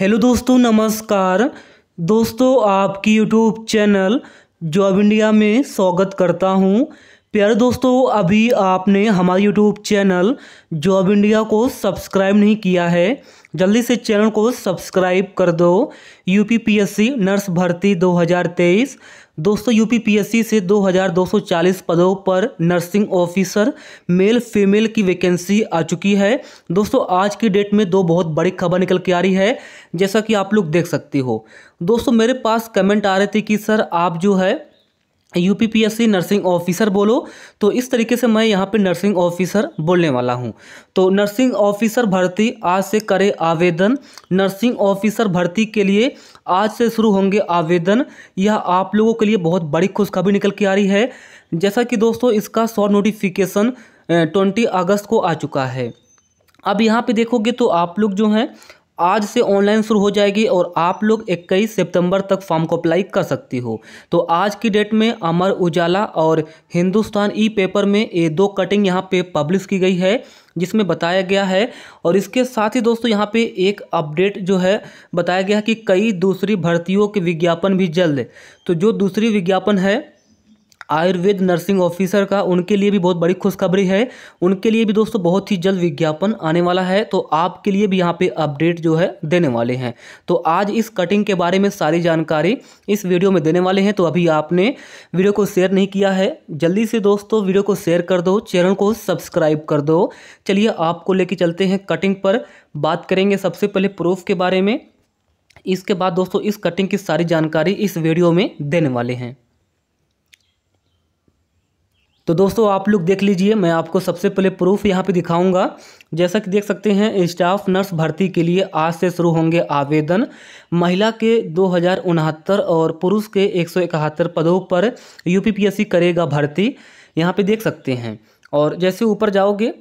hello दोस्तों नमस्कार दोस्तों आपकी यूट्यूब चैनल जॉब इंडिया में स्वागत करता हूं प्यारे दोस्तों अभी आपने हमारे यूट्यूब चैनल जॉब इंडिया को सब्सक्राइब नहीं किया है जल्दी से चैनल को सब्सक्राइब कर दो यूपीपीएससी नर्स भर्ती 2023 दोस्तों यूपीपीएससी से 2240 पदों पर नर्सिंग ऑफिसर मेल फीमेल की वैकेंसी आ चुकी है दोस्तों आज की डेट में दो बहुत बड़ी खबर निकल के आ रही है जैसा कि आप लोग देख सकते हो दोस्तों मेरे पास कमेंट आ रहे थे कि सर आप जो है यूपीपीएससी नर्सिंग ऑफिसर बोलो तो इस तरीके से मैं यहाँ पे नर्सिंग ऑफिसर बोलने वाला हूँ तो नर्सिंग ऑफिसर भर्ती आज से करें आवेदन नर्सिंग ऑफिसर भर्ती के लिए आज से शुरू होंगे आवेदन यह आप लोगों के लिए बहुत बड़ी खुशखबरी निकल के आ रही है जैसा कि दोस्तों इसका शॉर्ट नोटिफिकेशन ट्वेंटी अगस्त को आ चुका है अब यहाँ पर देखोगे तो आप लोग जो हैं आज से ऑनलाइन शुरू हो जाएगी और आप लोग 21 सितंबर तक फॉर्म को अप्लाई कर सकती हो तो आज की डेट में अमर उजाला और हिंदुस्तान ई पेपर में ये दो कटिंग यहाँ पे पब्लिश की गई है जिसमें बताया गया है और इसके साथ ही दोस्तों यहाँ पे एक अपडेट जो है बताया गया है कि कई दूसरी भर्तियों के विज्ञापन भी जल्द तो जो दूसरी विज्ञापन है आयुर्वेद नर्सिंग ऑफिसर का उनके लिए भी बहुत बड़ी खुशखबरी है उनके लिए भी दोस्तों बहुत ही जल्द विज्ञापन आने वाला है तो आपके लिए भी यहाँ पे अपडेट जो है देने वाले हैं तो आज इस कटिंग के बारे में सारी जानकारी इस वीडियो में देने वाले हैं तो अभी आपने वीडियो को शेयर नहीं किया है जल्दी से दोस्तों वीडियो को शेयर कर दो चैनल को सब्सक्राइब कर दो चलिए आपको लेके चलते हैं कटिंग पर बात करेंगे सबसे पहले प्रूफ के बारे में इसके बाद दोस्तों इस कटिंग की सारी जानकारी इस वीडियो में देने वाले हैं तो दोस्तों आप लोग देख लीजिए मैं आपको सबसे पहले प्रूफ यहाँ पे दिखाऊंगा जैसा कि देख सकते हैं स्टाफ नर्स भर्ती के लिए आज से शुरू होंगे आवेदन महिला के दो और पुरुष के एक पदों पर यू करेगा भर्ती यहाँ पर देख सकते हैं और जैसे ऊपर जाओगे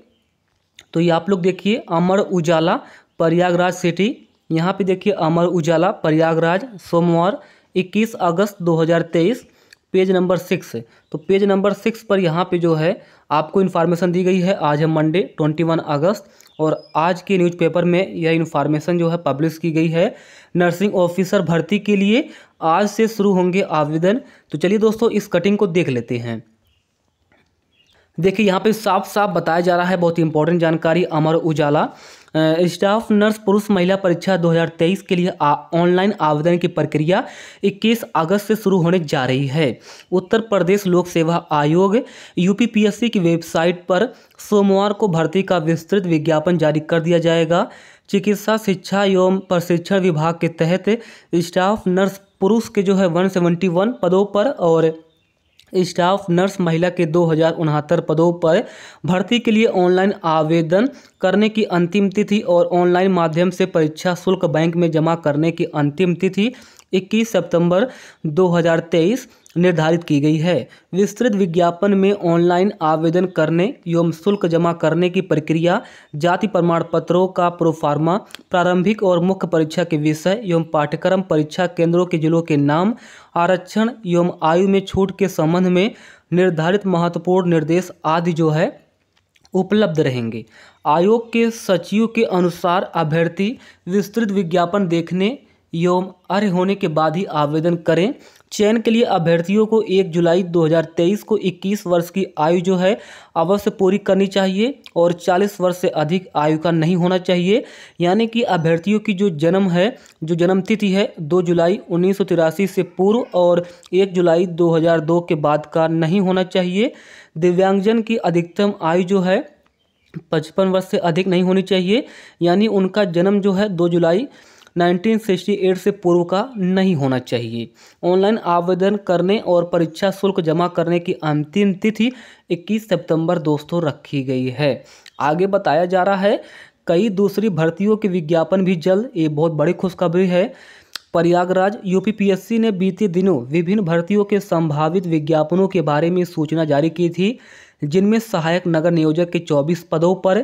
तो ये आप लोग देखिए अमर उजाला प्रयागराज सिटी यहाँ पे देखिए अमर उजाला प्रयागराज सोमवार 21 अगस्त 2023 पेज नंबर सिक्स तो पेज नंबर सिक्स पर यहाँ पे जो है आपको इन्फॉर्मेशन दी गई है आज है मंडे ट्वेंटी वन अगस्त और आज के न्यूज़पेपर में यह इन्फॉर्मेशन जो है पब्लिश की गई है नर्सिंग ऑफिसर भर्ती के लिए आज से शुरू होंगे आवेदन तो चलिए दोस्तों इस कटिंग को देख लेते हैं देखिए यहाँ पे साफ साफ बताया जा रहा है बहुत ही इंपॉर्टेंट जानकारी अमर उजाला स्टाफ नर्स पुरुष महिला परीक्षा 2023 के लिए ऑनलाइन आवेदन की प्रक्रिया 21 अगस्त से शुरू होने जा रही है उत्तर प्रदेश लोक सेवा आयोग यूपीपीएससी की वेबसाइट पर सोमवार को भर्ती का विस्तृत विज्ञापन जारी कर दिया जाएगा चिकित्सा शिक्षा एवं प्रशिक्षण विभाग के तहत स्टाफ नर्स पुरुष के जो है 171 पदों पर और स्टाफ नर्स महिला के दो पदों पर भर्ती के लिए ऑनलाइन आवेदन करने की अंतिम तिथि और ऑनलाइन माध्यम से परीक्षा शुल्क बैंक में जमा करने की अंतिम तिथि 21 सितंबर 2023 निर्धारित की गई है विस्तृत विज्ञापन में ऑनलाइन आवेदन करने एवं शुल्क जमा करने की प्रक्रिया जाति प्रमाण पत्रों का प्रोफार्मा प्रारंभिक और मुख्य परीक्षा के विषय एवं पाठ्यक्रम परीक्षा केंद्रों के जिलों के नाम आरक्षण एवं आयु में छूट के संबंध में निर्धारित महत्वपूर्ण निर्देश आदि जो है उपलब्ध रहेंगे आयोग के सचिव के अनुसार अभ्यर्थी विस्तृत विज्ञापन देखने एवं अर्य होने के बाद ही आवेदन करें चयन के लिए अभ्यर्थियों को 1 जुलाई 2023 को 21 वर्ष की आयु जो है अवश्य पूरी करनी चाहिए और 40 वर्ष से अधिक आयु का नहीं होना चाहिए यानी कि अभ्यर्थियों की जो जन्म है जो जन्म तिथि है 2 जुलाई उन्नीस से पूर्व और 1 जुलाई 2002 के बाद का नहीं होना चाहिए दिव्यांगजन की अधिकतम आयु जो है पचपन वर्ष से अधिक नहीं होनी चाहिए यानी उनका जन्म जो है दो जुलाई 1968 से पूर्व का नहीं होना चाहिए ऑनलाइन आवेदन करने और परीक्षा शुल्क जमा करने की अंतिम तिथि 21 सितंबर दोस्तों रखी गई है आगे बताया जा रहा है कई दूसरी भर्तियों के विज्ञापन भी जल्द ये बहुत बड़ी खुशखबरी है प्रयागराज यूपीपीएससी ने बीते दिनों विभिन्न भर्तियों के संभावित विज्ञापनों के बारे में सूचना जारी की थी जिनमें सहायक नगर नियोजक के 24 पदों पर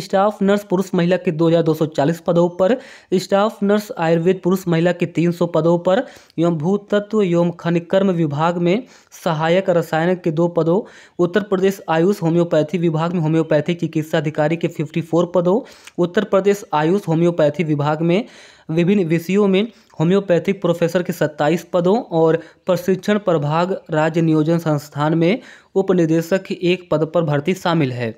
स्टाफ नर्स पुरुष महिला के 2240 पदों पर स्टाफ नर्स आयुर्वेद पुरुष महिला के 300 पदों पर एवं भूतत्व एवं खनिकर्म विभाग में सहायक रसायन के दो पदों उत्तर प्रदेश आयुष होम्योपैथी विभाग में होम्योपैथी चिकित्सा अधिकारी के 54 पदों उत्तर प्रदेश आयुष होम्योपैथी विभाग में विभिन्न विषयों में होम्योपैथिक प्रोफेसर के 27 पदों और प्रशिक्षण प्रभाग राज्य नियोजन संस्थान में उप निदेशक एक पद पर भर्ती शामिल है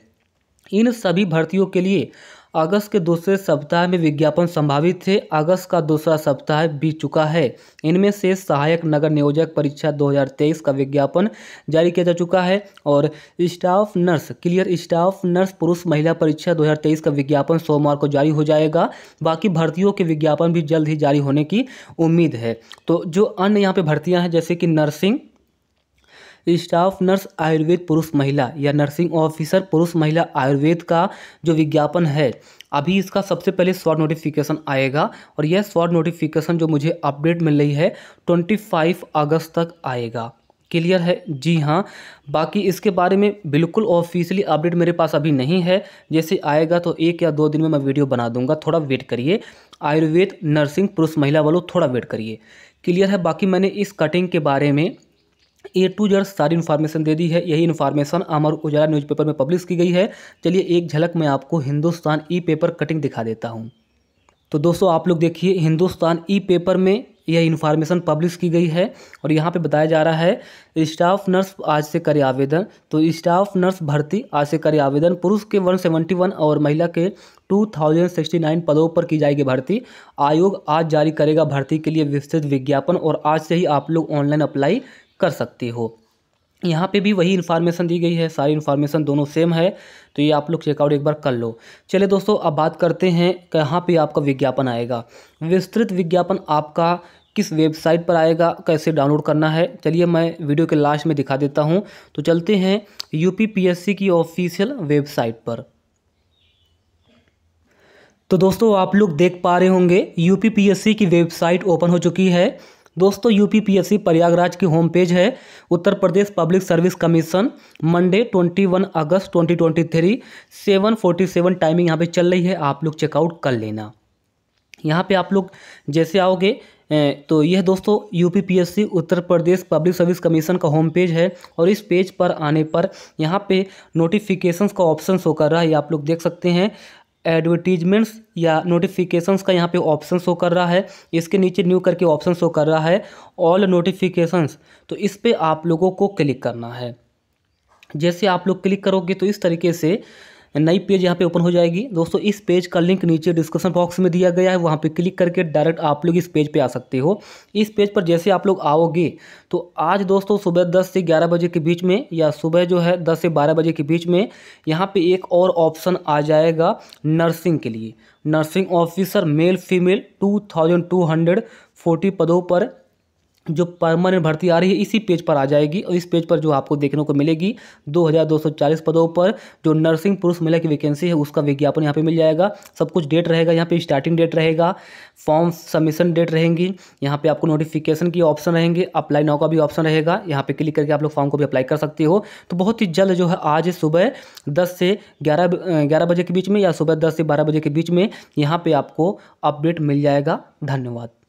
इन सभी भर्तियों के लिए अगस्त के दूसरे सप्ताह में विज्ञापन संभावित थे अगस्त का दूसरा सप्ताह बीत चुका है इनमें से सहायक नगर नियोजक परीक्षा 2023 का विज्ञापन जारी किया जा चुका है और staff nurse clear staff nurse पुरुष महिला परीक्षा 2023 का विज्ञापन सोमवार को जारी हो जाएगा बाकी भर्तियों के विज्ञापन भी जल्द ही जारी होने की उम्मीद है तो जो अन्य यहाँ पर भर्तियाँ हैं जैसे कि नर्सिंग स्टाफ नर्स आयुर्वेद पुरुष महिला या नर्सिंग ऑफिसर पुरुष महिला आयुर्वेद का जो विज्ञापन है अभी इसका सबसे पहले शॉर्ट नोटिफिकेशन आएगा और यह शॉर्ट नोटिफिकेशन जो मुझे अपडेट मिल रही है ट्वेंटी फाइव अगस्त तक आएगा क्लियर है जी हाँ बाकी इसके बारे में बिल्कुल ऑफिशियली अपडेट मेरे पास अभी नहीं है जैसे आएगा तो एक या दो दिन में मैं वीडियो बना दूंगा थोड़ा वेट करिए आयुर्वेद नर्सिंग पुरुष महिला वालों थोड़ा वेट करिए क्लियर है बाकी मैंने इस कटिंग के बारे में ए टू जेड सारी इन्फॉर्मेशन दे दी है यही इन्फॉर्मेशन अमर उजाला न्यूज़पेपर में पब्लिश की गई है चलिए एक झलक मैं आपको हिंदुस्तान ई पेपर कटिंग दिखा देता हूँ तो दोस्तों आप लोग देखिए हिंदुस्तान ई पेपर में यह इन्फॉर्मेशन पब्लिश की गई है और यहाँ पे बताया जा रहा है स्टाफ नर्स आज से करे आवेदन तो स्टाफ नर्स भर्ती आज से करे आवेदन पुरुष के वन सेवेंटी वन और महिला के टू थाउजेंड सिक्सटी नाइन पदों पर की जाएगी भर्ती आयोग आज जारी करेगा भर्ती के लिए विस्तृत विज्ञापन और आज से ही आप लोग ऑनलाइन अप्लाई कर सकते हो यहाँ पे भी वही इन्फॉर्मेशन दी गई है सारी इन्फॉर्मेशन दोनों सेम है तो ये आप लोग चेकआउट एक बार कर लो चलिए दोस्तों अब बात करते हैं कहाँ पे आपका विज्ञापन आएगा विस्तृत विज्ञापन आपका किस वेबसाइट पर आएगा कैसे डाउनलोड करना है चलिए मैं वीडियो के लास्ट में दिखा देता हूँ तो चलते हैं यू की ऑफिशियल वेबसाइट पर तो दोस्तों आप लोग देख पा रहे होंगे यू की वेबसाइट ओपन हो चुकी है दोस्तों यूपीपीएससी प्रयागराज की होम पेज है Uttar Pradesh public service commission Monday 21 अगस्त 2023 7:47 टाइमिंग यहाँ पे चल रही है आप लोग चेकआउट कर लेना यहाँ पे आप लोग जैसे आओगे तो यह दोस्तों UPPSC Uttar Pradesh public service commission का होम पेज है और इस पेज पर आने पर यहाँ पे नोटिफिकेशंस का ऑप्शन शो कर रहा है ये आप लोग देख सकते हैं एडवर्टीजमेंट्स या नोटिफिकेशंस का यहाँ पे ऑप्शन शो कर रहा है इसके नीचे न्यू करके ऑप्शन शो कर रहा है ऑल नोटिफिकेशंस तो इस पर आप लोगों को क्लिक करना है जैसे आप लोग क्लिक करोगे तो इस तरीके से नई पेज यहाँ पे ओपन हो जाएगी दोस्तों इस पेज का लिंक नीचे डिस्क्रिप्शन बॉक्स में दिया गया है वहाँ पे क्लिक करके डायरेक्ट आप लोग इस पेज पे आ सकते हो इस पेज पर जैसे आप लोग आओगे तो आज दोस्तों सुबह दस से ग्यारह बजे के बीच में या सुबह जो है दस से बारह बजे के बीच में यहाँ पर एक और ऑप्शन आ जाएगा नर्सिंग के लिए nursing officer male female two thousand two hundred forty पदों पर जो परमानेंट भर्ती आ रही है इसी पेज पर आ जाएगी और इस पेज पर जो आपको देखने को मिलेगी 2240 पदों पर जो नर्सिंग पुरुष महिला की वैकेंसी है उसका विज्ञापन यहाँ पे मिल जाएगा सब कुछ डेट रहेगा यहाँ पे स्टार्टिंग डेट रहेगा फॉर्म सबमिशन डेट रहेंगी यहाँ पे आपको नोटिफिकेशन की ऑप्शन रहेंगे अप्लाई नाउ का भी ऑप्शन रहेगा यहाँ पर क्लिक करके आप लोग फॉर्म को भी अप्लाई कर सकते हो तो बहुत ही जल्द जो है आज सुबह दस से ग्यारह ग्यारह बजे के बीच में या सुबह दस से बारह बजे के बीच में यहाँ पर आपको अपडेट मिल जाएगा धन्यवाद